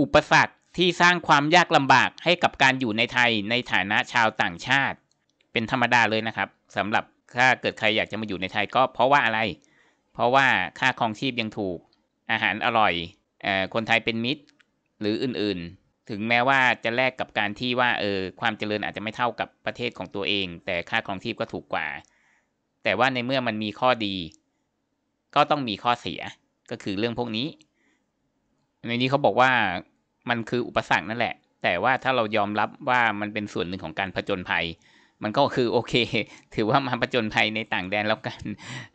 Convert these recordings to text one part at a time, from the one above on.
อุปสรรคที่สร้างความยากลำบากให้กับการอยู่ในไทยในฐานะชาวต่างชาติ เป็นธรรมดาเลยนะครับสำหรับถ้าเกิดใครอยากจะมาอยู่ในไทยก็เพราะว่าอะไร เพราะว่าค่าครองชีพยังถูกอาหารอร่อยอคนไทยเป็นมิตร หรืออื่นๆ ถึงแม้ว่าจะแลกกับการที่ว่าเออความเจริญอาจจะไม่เท่ากับประเทศของตัวเอง แต่ค่าครองชีพก็ถูกกว่า แต่ว่าในเมื่อมันมีข้อดีก็ต้องมีข้อเสียก็คือเรื่องพวกนี้ในนี้เขาบอกว่ามันคืออุปสรรคนั่นแหละ แต่ว่าถ้าเรายอมรับว่ามันเป็นส่วนหนึ่งของการผจญภัย มันก็คือโอเค ถือว่ามาผจญภัยในต่างแดนแล้วกัน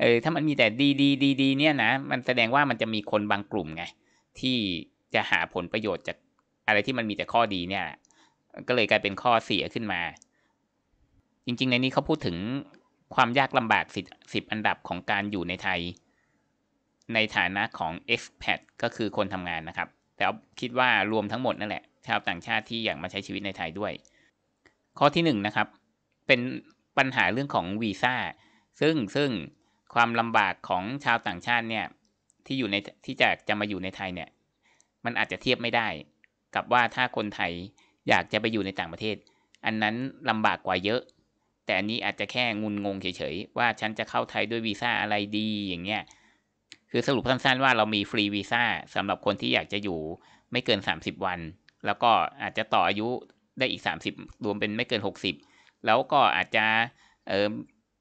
เออถ้ามันมีแต่ดีดีดีดีเนี่ยนะ มันแสดงว่ามันจะมีคนบางกลุ่มไงที่จะหาผลประโยชน์จากอะไรที่มันมีแต่ข้อดีเนี่ยก็เลยกลายเป็นข้อเสียขึ้นมาจริงๆ ในนี้เขาพูดถึงความยากลำบากสิบอันดับของการอยู่ในไทยในฐานะของ expat ก็คือคนทำงานนะครับ แต่คิดว่ารวมทั้งหมดนั่นแหละ ชาวต่างชาติที่อยากมาใช้ชีวิตในไทยด้วย ข้อที่1นนะครับ เป็นปัญหาเรื่องของวีซ่า ซึ่งซึ่งความลำบากของชาวต่างชาติเนี่ย ที่อยู่ในที่จะจะมาอยู่ในไทยเนี่ย มันอาจจะเทียบไม่ได้ กับว่าถ้าคนไทยอยากจะไปอยู่ในต่างประเทศ อันนั้นลำบากกว่าเยอะ แต่อันนี้อาจจะแค่งุนงงเฉยๆว่าฉันจะเข้าไทยด้วยวีซ่าอะไรดีอย่างเงี้ยคือสรุปสั้นๆว่าเรามีฟรีวีซ่าสำหรับคนที่อยากจะอยู่ไม่เกิน 30 วัน แล้วก็อาจจะต่ออายุได้อีก 30 รวมเป็นไม่เกิน 60แล้วก็อาจจะเออ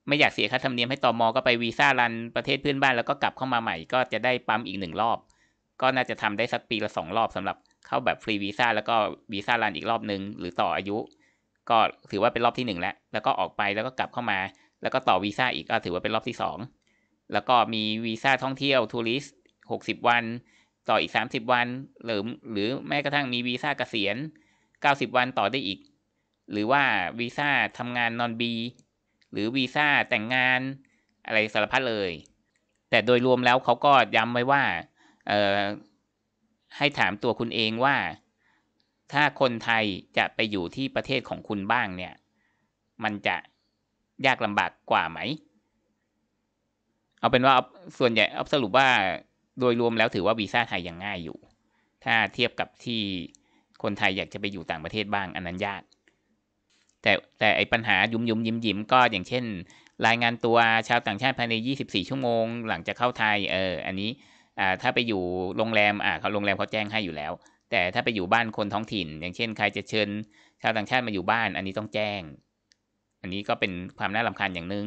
ไม่อยากเสียค่าธรรมเนียมให้ตอมอก็ไปวีซ่ารันประเทศเพื่อนบ้านแล้วก็กลับเข้ามาใหม่ ก็จะได้ปั๊มอีกหนึ่งรอบ ก็น่าจะทำได้สักปีละสองรอบสำหรับเข้าแบบฟรีวีซ่าแล้วก็วีซ่ารันอีกรอบหนึ่งหรือต่ออายุ ก็ถือว่าเป็นรอบที่งแล้ว แล้วก็ออกไปแล้วก็กลับเข้ามาแล้วก็ต่อวีซ่าอีกก็ถือว่าเป็นรอบที่สองแล้วก็มีวีซ่าท่องเที่ยวทัวริสหกสิบวันต่ออีกสามสิบวันหรือหรือแม้กระทั่งมีวีซ่าเกษียณเก้าสิบวันต่อได้อีก หรือว่าวีซ่าทำงานนอนบีหรือวีซ่าแต่งงานอะไรสารพัดเลย แต่โดยรวมแล้วเขาก็ย้ำไว้ว่าให้ถามตัวคุณเองว่า ถ้าคนไทยจะไปอยู่ที่ประเทศของคุณบ้างเนี่ย มันจะยากลำบากกว่าไหมเอาเป็นว่าส่วนใหญ่เอาสรุปว่าโดยรวมแล้วถือว่าวีซ่าไทยยังง่ายอยู่ ถ้าเทียบกับที่คนไทยอยากจะไปอยู่ต่างประเทศบ้างอันนั้นยากแต่แต่ไอ้ปัญหายุ่มยุมยิ้มยิ้มก็อย่างเช่น รายงานตัวชาวต่างชาติภายใน 24 ชั่วโมงหลังจากเข้าไทยเอออันนี้อ่าถ้าไปอยู่โรงแรมอ่าเขาโรงแรมเขาแจ้งให้อยู่แล้ว แต่ถ้าไปอยู่บ้านคนท้องถิ่น อย่างเช่น ใครจะเชิญชาวต่างชาติมาอยู่บ้านอันนี้ต้องแจ้ง อันนี้ก็เป็นความน่าลำคาญอย่างหนึง่ง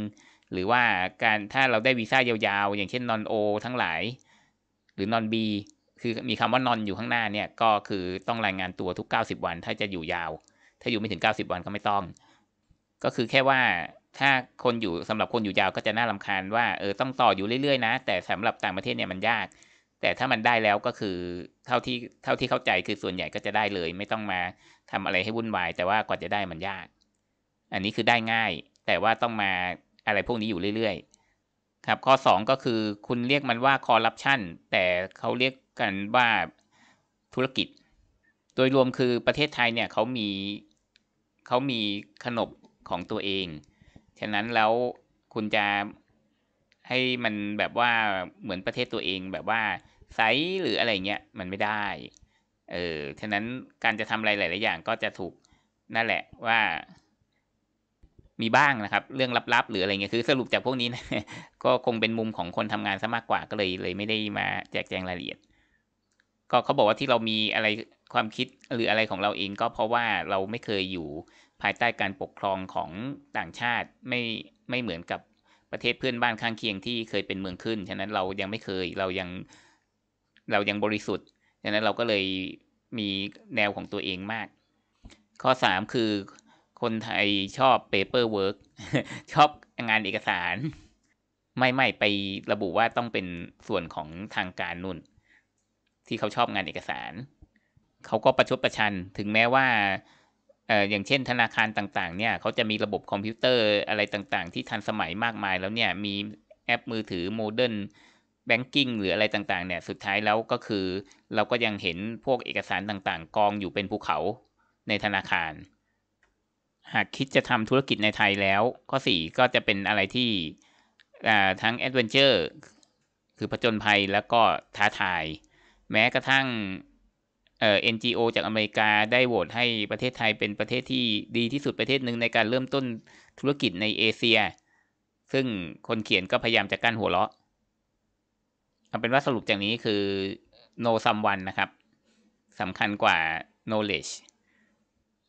หรือว่าการถ้าเราได้วีซ่ายาวๆ อย่างเช่นนอนโอทั้งหลาย หรือนอนบีคือมีคำว่านอนอยู่ข้างหน้าเนี่ยก็คือต้องรายงานตัวทุก 90 วันถ้าจะอยู่ยาว ถ้าอยู่ไม่ถึง90วันก็ไม่ต้อง ก็คือแค่ว่าถ้าคนอยู่สำหรับคนอยู่ยาวก็จะน่าลาคาญว่าเออต้องต่ออยู่เรื่อยๆ นะ แต่สำหรับต่างประเทศเนี่ยมันยาก แต่ถ้ามันได้แล้วก็คือเท่าที่เท่าที่เข้าใจคือส่วนใหญ่ก็จะได้เลย ไม่ต้องมาทำอะไรให้วุ่นวายแต่ว่ากว่าจะได้มันยาก อันนี้คือได้ง่าย แต่ว่าต้องมาอะไรพวกนี้อยู่เรื่อยๆ ครับ ข้อ2ก็คือคุณเรียกมันว่าคอร์รัปชัน แต่เขาเรียกกันว่าธุรกิจ โดยรวมคือประเทศไทยเนี่ยเขามีเขามีขนบของตัวเอง ฉะนั้นแล้วคุณจะให้มันแบบว่าเหมือนประเทศตัวเองแบบว่าไซส์หรืออะไรเงี้ย มันไม่ได้ เออ ฉะนั้นการจะทำอะไรหลายๆอย่างก็จะถูกนั่นแหละว่ามีบ้างนะครับเรื่องลับๆหรืออะไรเงี้ยคือ สรุปจากพวกนี้นะ ก็คงเป็นมุมของคนทำงานซะมากกว่าก็เลย เลยไม่ได้มาแจกแจงรายละเอียดก็เขาบอกว่าที่เรามีอะไรความคิดหรืออะไรของเราเอง ก็เพราะว่าเราไม่เคยอยู่ภายใต้การปกครองของต่างชาติไม่ไม่เหมือนกับประเทศเพื่อนบ้านข้างเคียงที่เคยเป็นเมืองขึ้นฉะนั้นเรายังไม่เคยเรายังเรายังบริสุทธิ์ฉะนั้นเราก็เลยมีแนวของตัวเองมาก ข้อ3คือคนไทยชอบ paperwork ชอบงานเอกสาร ไม่ไม่ไประบุว่าต้องเป็นส่วนของทางการนุ่น ที่เขาชอบงานเอกสาร เขาก็ประชดประชัน ถึงแม้ว่าเอ่ออย่างเช่น ธนาคารต่างๆ เนี่ยเขาจะมีระบบคอมพิวเตอร์อะไรต่างๆ ที่ทันสมัยมากมายแล้วเนี่ย มีแอปมือถือโมเดิร์นแบงกิ้งหรืออะไรต่างๆ เนี่ย สุดท้ายแล้วก็คือ เราก็ยังเห็นพวกเอกสารต่างๆ กองอยู่เป็นภูเขาในธนาคารหากคิดจะทำธุรกิจในไทยแล้วข้อ4ก็จะเป็นอะไรที่ทั้งแอดเวนเจอร์คือผจญภัยแล้วก็ท้าทาย แม้กระทั่งเอ็นจีโอจากอเมริกาได้โหวตให้ประเทศไทยเป็นประเทศที่ดีที่สุดประเทศหนึ่งในการเริ่มต้นธุรกิจในเอเชีย ซึ่งคนเขียนก็พยายามจะกั้นหัวเราะเอาเป็นว่าสรุปจากนี้คือ no someone นะครับสำคัญกว่า knowledge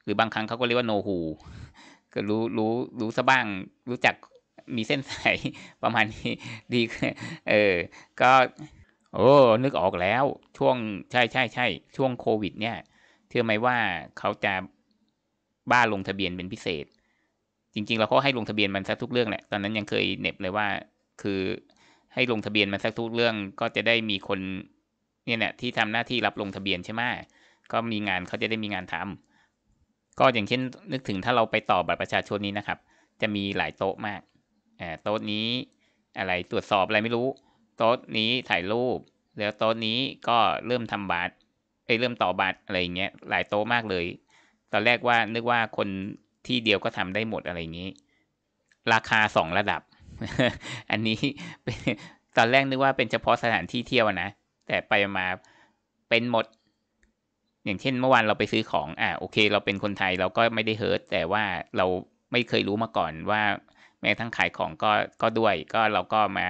รือบางครั้งเขาก็เรียกว่าโนฮู ก็รู้รู้ รู้ซะบ้าง รู้จักมีเส้นสายประมาณ นี้ ดี เออ ก็ โอ้ นึกออกแล้ว ช่วงใช่ใช่ใช่ช่วงโควิด เนี่ยเชื่อไหมว่าเขาจะบ้าลงทะเบียนเป็นพิเศษ จริงๆเราก็ให้ลงทะเบียนมันสักทุกเรื่อง แหละ ตอน นั้นยังเคยเน็บเลยว่า คือให้ลงทะเบียนมันสักทุกเรื่องก็จะได้มีคน เนี่ยแหละที่ทำหน้าที่รับลงทะเบียนใช่ไหมก็มีงานเขาจะได้มีงานทำก็อย่างเช่นนึกถึงถ้าเราไปต่อบัตรประชาชนนี้นะครับ จะมีหลายโต๊ะมากโต๊ะนี้อะไรตรวจสอบอะไรไม่รู้ โต๊ะนี้ถ่ายรูป แล้วโต๊ะนี้ก็เริ่มทำบัตรเอ้ยเริ่มต่อบัตรอะไรอย่างเงี้ยหลายโต๊ะมากเลย ตอนแรกว่านึกว่าคนที่เดียวก็ทำได้หมดอะไรอย่างนี้ ราคาสองระดับ อันนี้ตอนแรกนึกว่าเป็นเฉพาะสถานที่เที่ยวนะแต่ไปมาเป็นหมดอย่างเช่นเมื่อวานเราไปซื้อของ อ่าโอเค เราเป็นคนไทยเราก็ไม่ได้เฮิร์ตแต่ว่าเราไม่เคยรู้มาก่อนว่าแม้ทั้งขายของก็ก็ด้วยก็เราก็มา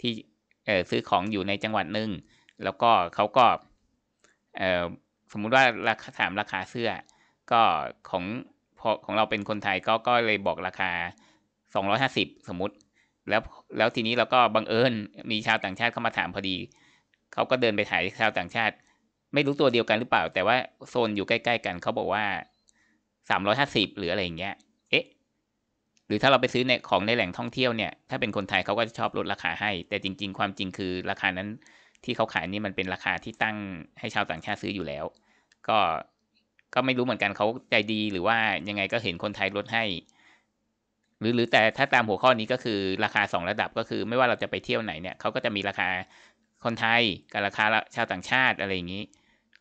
ที่เออซื้อของอยู่ในจังหวัดหนึ่งแล้วก็เขาก็เออสมมุติว่าราคาถามราคาเสื้อ ก็ของพอของเราเป็นคนไทยก็ก็เลยบอกราคา 250 สมมุติ แล้วแล้วทีนี้เราก็บังเอิญมีชาวต่างชาติเข้ามาถามพอดีเขาก็เดินไปถ่ายชาวต่างชาติไม่รู้ตัวเดียวกันหรือเปล่า แต่ว่าโซนอยู่ใกล้ ๆ กันเขาบอกว่าสามร้อยห้าสิบหรืออะไรอย่างเงี้ย เอ๊ะ หรือถ้าเราไปซื้อในของในแหล่งท่องเที่ยวเนี่ยถ้าเป็นคนไทยเขาก็จะชอบลดราคาให้ แต่จริง ๆ ความจริงคือราคานั้นที่เขาขายนี่มันเป็นราคาที่ตั้งให้ชาวต่างชาติซื้ออยู่แล้ว ก็ก็ไม่รู้เหมือนกันเขาใจดีหรือว่ายังไงก็เห็นคนไทยลดให้ หรือหรือแต่ถ้าตามหัวข้อนี้ก็คือราคา2ระดับก็คือไม่ว่าเราจะไปเที่ยวไหนเนี่ยเขาก็จะมีราคาคนไทยกับราคาชาวต่างชาติอะไรอย่างนี้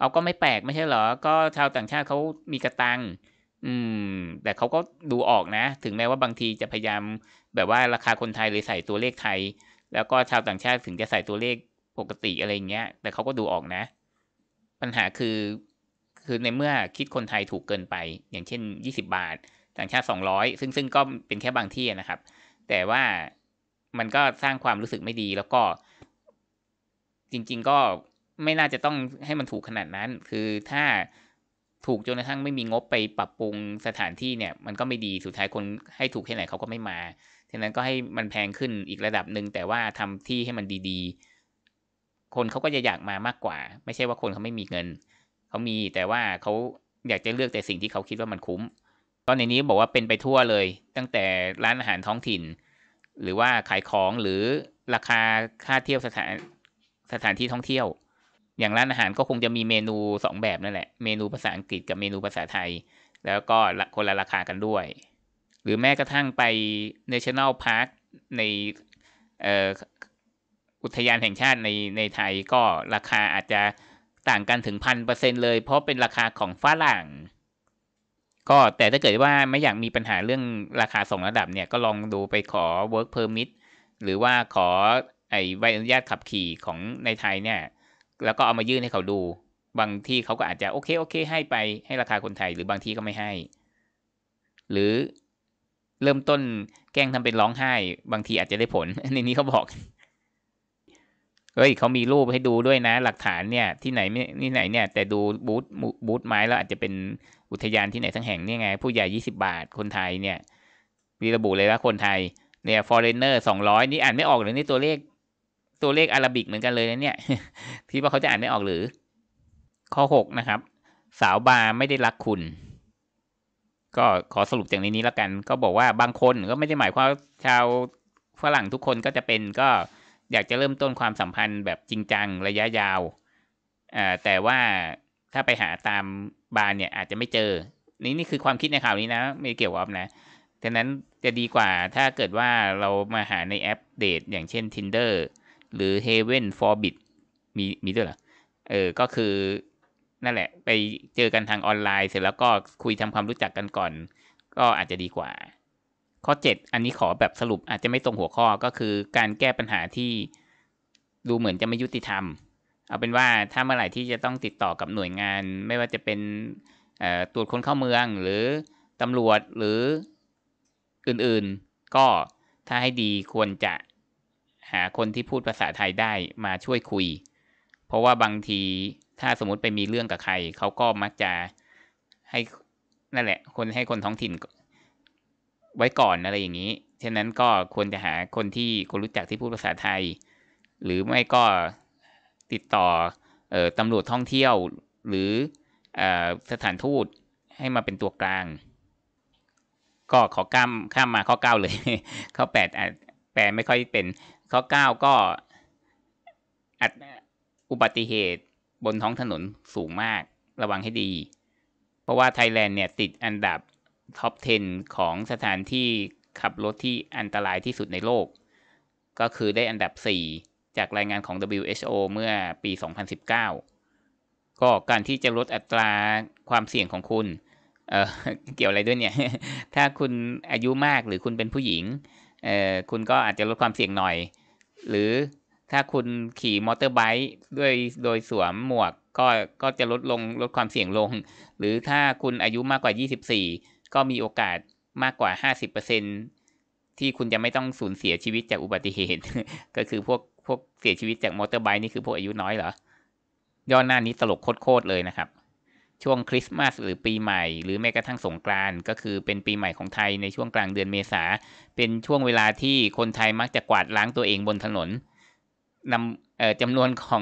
เอาก็ไม่แปลกไม่ใช่เหรอ ก็ชาวต่างชาติเขามีกระตัง อืม แต่เขาก็ดูออกนะ ถึงแม้ว่าบางทีจะพยายามแบบว่าราคาคนไทยเลยใส่ตัวเลขไทย แล้วก็ชาวต่างชาติถึงจะใส่ตัวเลขปกติอะไรเงี้ย แต่เขาก็ดูออกนะ ปัญหาคือคือในเมื่อคิดคนไทยถูกเกินไป อย่างเช่น ยี่สิบาท ต่างชาติสองร้อย ซึ่งซึ่งก็เป็นแค่บางที่นะครับ แต่ว่ามันก็สร้างความรู้สึกไม่ดี แล้วก็ จริง ๆก็ไม่น่าจะต้องให้มันถูกขนาดนั้น คือถ้าถูกจนกระทั่งไม่มีงบไปปรับปรุงสถานที่เนี่ย มันก็ไม่ดี สุดท้ายคนให้ถูกแค่ไหนเขาก็ไม่มา ฉะนั้นก็ให้มันแพงขึ้นอีกระดับหนึ่ง แต่ว่าทำที่ให้มันดี ๆ คนเขาก็จะอยากมามากกว่า ไม่ใช่ว่าคนเขาไม่มีเงิน เขามี แต่ว่าเขาอยากจะเลือกแต่สิ่งที่เขาคิดว่ามันคุ้มตอนในนี้บอกว่าเป็นไปทั่วเลย ตั้งแต่ร้านอาหารท้องถิ่น หรือว่าขายของ หรือราคาค่าเที่ยวสถานสถานที่ท่องเที่ยวอย่างร้านอาหารก็คงจะมีเมนูสองแบบนั่นแหละ เมนูภาษาอังกฤษกับเมนูภาษาไทย แล้วก็คนละราคากันด้วย หรือแม้กระทั่งไป National Park ในอุทยานแห่งชาติในในไทย ก็ราคาอาจจะต่างกันถึงพันเปอร์เซ็นเลย เพราะเป็นราคาของฝรั่ง ก็แต่ถ้าเกิดว่าไม่อยากมีปัญหาเรื่องราคาสองระดับเนี่ยก็ลองดูไปขอ work permit หรือว่าขอไอใบอนุญาตขับขี่ของในไทยเนี่ยแล้วก็เอามายื่นให้เขาดู บางที่เขาก็อาจจะโอเคโอเค ให้ไปให้ราคาคนไทยหรือบางที่ก็ไม่ให้ หรือเริ่มต้นแกล้งทำเป็นร้องไห้ บางทีอาจจะได้ผล ในนี้เขาบอก เฮ้ยเขามีรูปให้ดูด้วยนะ หลักฐานเนี่ยที่ไหนไม่นี่ไหนเนี่ย แต่ดูบูธบูธไม้ แล้วอาจจะเป็นอุทยานที่ไหนทั้งแห่งนี่ไง ผู้ใหญ่ยี่สิบาทคนไทยเนี่ย มีระบุเลยว่าคนไทยเนี่ยฟอร์เรนเนอร์สองร้อยนี่อ่านไม่ออกเลยนี่ตัวเลขตัวเลขอารบิกเหมือนกันเลยนะเนี่ยคิดว่าเขาจะอ่านไม่ออกหรือ ข้อ 6 นะครับ สาวบาร์ไม่ได้รักคุณ ก็ขอสรุปจากในนี้แล้วกันก็บอกว่าบางคนก็ไม่ได้หมายความชาวฝรั่งทุกคนก็จะเป็นก็อยากจะเริ่มต้นความสัมพันธ์แบบจริงจัง ระยะยาวอแต่ว่าถ้าไปหาตามบาร์เนี่ย อาจจะไม่เจอ นี่นี่คือความคิดในข่าวนี้นะไม่เกี่ยวกับนะดังนั้นจะดีกว่าถ้าเกิดว่าเรามาหาในแอปเดตอย่างเช่น Tinder หรือ Heaven Forbid มีมีด้วยเหรอ เออ ก็คือนั่นแหละไปเจอกันทางออนไลน์เสร็จแล้วก็คุยทำความรู้จักกันก่อนก็อาจจะดีกว่า ข้อ 7 อันนี้ขอแบบสรุปอาจจะไม่ตรงหัวข้อก็คือการแก้ปัญหาที่ดูเหมือนจะไม่ยุติธรรม เอาเป็นว่าถ้าเมื่อไหร่ที่จะต้องติดต่อกับหน่วยงานไม่ว่าจะเป็นตรวจคนเข้าเมืองหรือตำรวจหรืออื่นๆ ก็ถ้าให้ดีควรจะหาคนที่พูดภาษาไทยได้มาช่วยคุย เพราะว่าบางทีถ้าสมมติไปมีเรื่องกับใคร เขาก็มักจะให้ นั่นแหละ คนให้คนท้องถิ่น ไว้ก่อนอะไรอย่างนี้ ฉะนั้นก็ควรจะหาคนที่คนรู้จักที่พูดภาษาไทย หรือไม่ก็ติดต่อออตำรวจท่องเที่ยวหรืออสถานทูตให้มาเป็นตัวกลาง ก็ขอข้ามข้ามมาข้อเก้าเลยข้อแปดแปลไม่ค่อยเป็นข้อ9ก็อัดอุบัติเหตุบนท้องถนนสูงมากระวังให้ดี เพราะว่าไทยแลนด์เนี่ยติดอันดับท็อป10ของสถานที่ขับรถที่อันตรายที่สุดในโลก ก็คือได้อันดับ 4 จากรายงานของ WHO เมื่อปี 2019 ก็การที่จะลดอัตราความเสี่ยงของคุณเเกี่ยวอะไรด้วยเนี่ยถ้าคุณอายุมากหรือคุณเป็นผู้หญิงคุณก็อาจจะลดความเสี่ยงหน่อยหรือถ้าคุณขี่มอเตอร์ไบค์ด้วยโดยสวมหมวกก็ก็จะลดลงลดความเสี่ยงลง หรือถ้าคุณอายุมากกว่า 24 ก็มีโอกาสมากกว่า 50%ที่คุณจะไม่ต้องสูญเสียชีวิตจากอุบัติเหตุ ก็คือพวกพวกเสียชีวิตจากมอเตอร์ไบค์นี่คือพวกอายุน้อยเหรอย้อนหน้านี้ตลกโคตรเลยนะครับช่วงคริสต์มาสหรือปีใหม่ หรือแม้กระทั่งสงกรานต์ก็คือเป็นปีใหม่ของไทยในช่วงกลางเดือนเมษาเป็นช่วงเวลาที่คนไทยมักจะกวาดล้างตัวเองบนถนนนำจำนวนของ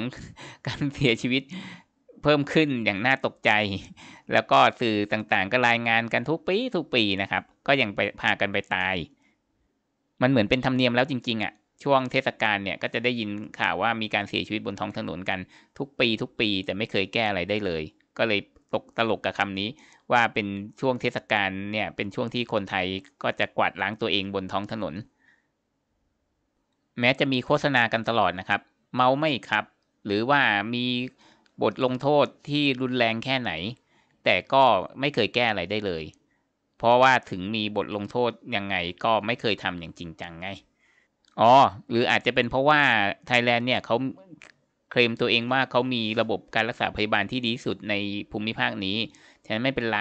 การเสียชีวิตเพิ่มขึ้นอย่างน่าตกใจ แล้วก็สื่อต่างๆ ก็รายงานกันทุกปีทุกปีนะครับ ก็ยังไปพากันไปตาย มันเหมือนเป็นธรรมเนียมแล้วจริงๆอะ่ะช่วงเทศกาลเนี่ยก็จะได้ยินข่าวว่ามีการเสียชีวิตบนท้องถนนกัน ทุกปี ทุกปีแต่ไม่เคยแก้อะไรได้เลย ก็เลยตกตลกกับคำนี้ว่าเป็นช่วงเทศกาลเนี่ย เป็นช่วงที่คนไทยก็จะกวาดล้างตัวเองบนท้องถนน แม้จะมีโฆษณากันตลอดนะครับ เมาไม่ครับ หรือว่ามีบทลงโทษที่รุนแรงแค่ไหน แต่ก็ไม่เคยแก้อะไรได้เลย เพราะว่าถึงมีบทลงโทษ ยังไงก็ไม่เคยทำอย่างจริงจังไงอ๋อหรืออาจจะเป็นเพราะว่าไทยแลนด์เนี่ยเขาเคลมตัวเองว่าเขามีระบบการรักษาพยาบาลที่ดีสุดในภูมิภาคนี้ ฉะนั้นไม่เป็นไร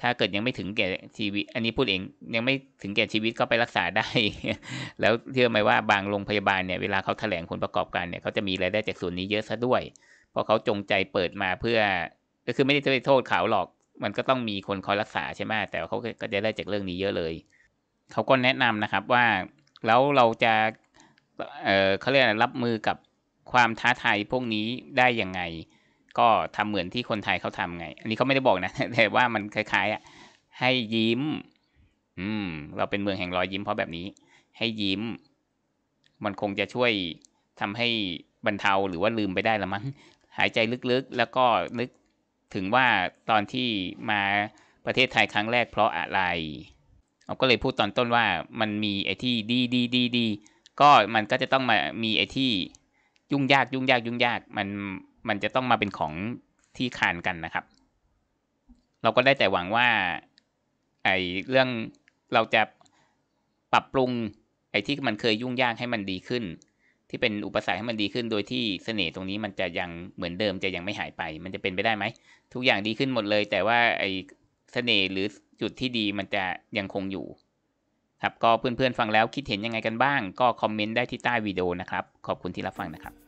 ถ้าเกิดยังไม่ถึงแก่ชีวิต อันนี้พูดเองยังไม่ถึงแก่ชีวิตก็ไปรักษาได้ แล้วเชื่อไหมว่าบางโรงพยาบาลเนี่ยเวลาเขาแถลงผลประกอบการเนี่ยเขาจะมีรายได้จากส่วนนี้เยอะซะด้วย เพราะเขาจงใจเปิดมาเพื่อ ก็คือไม่ได้จะไปโทษเขาหรอก มันก็ต้องมีคนคอยรักษาใช่ไหมแต่เขาก็จะได้จากเรื่องนี้เยอะเลย เขาก็แนะนำนะครับว่าแล้วเราจะเเขาเรียกรับมือกับความท้าทายพวกนี้ได้ยังไง ก็ทำเหมือนที่คนไทยเขาทำไง อันนี้เขาไม่ได้บอกนะ แต่ว่ามันคล้าย ๆอะให้ยิ้ม อืม เราเป็นเมืองแห่งรอยยิ้มเพราะแบบนี้ ให้ยิ้ม มันคงจะช่วยทำให้บรรเทาหรือว่าลืมไปได้ละมั้ง หายใจลึกๆ แล้วก็นึกถึงว่าตอนที่มาประเทศไทยครั้งแรกเพราะอะไรเราก็เลยพูดตอนต้นว่ามันมีไอ้ที่ดีดีดีดีก็มันก็จะต้องมามีไอ้ที่ยุ่งยากยุ่งยากยุ่งยากมันมันจะต้องมาเป็นของที่คานกันนะครับ เราก็ได้แต่หวังว่า ไอ้เรื่องเราจะปรับปรุงไอ้ที่มันเคยยุ่งยากให้มันดีขึ้น ที่เป็นอุปสรรคให้มันดีขึ้น โดยที่เสน่ห์ตรงนี้มันจะยังเหมือนเดิมจะยังไม่หายไป มันจะเป็นไปได้ไหมทุกอย่างดีขึ้นหมดเลย แต่ว่าไอ้เสน่ห์หรือจุดที่ดีมันจะยังคงอยู่ ครับก็เพื่อนๆฟังแล้วคิดเห็นยังไงกันบ้าง ก็คอมเมนต์ได้ที่ใต้วิดีโอนะครับ ขอบคุณที่รับฟังนะครับ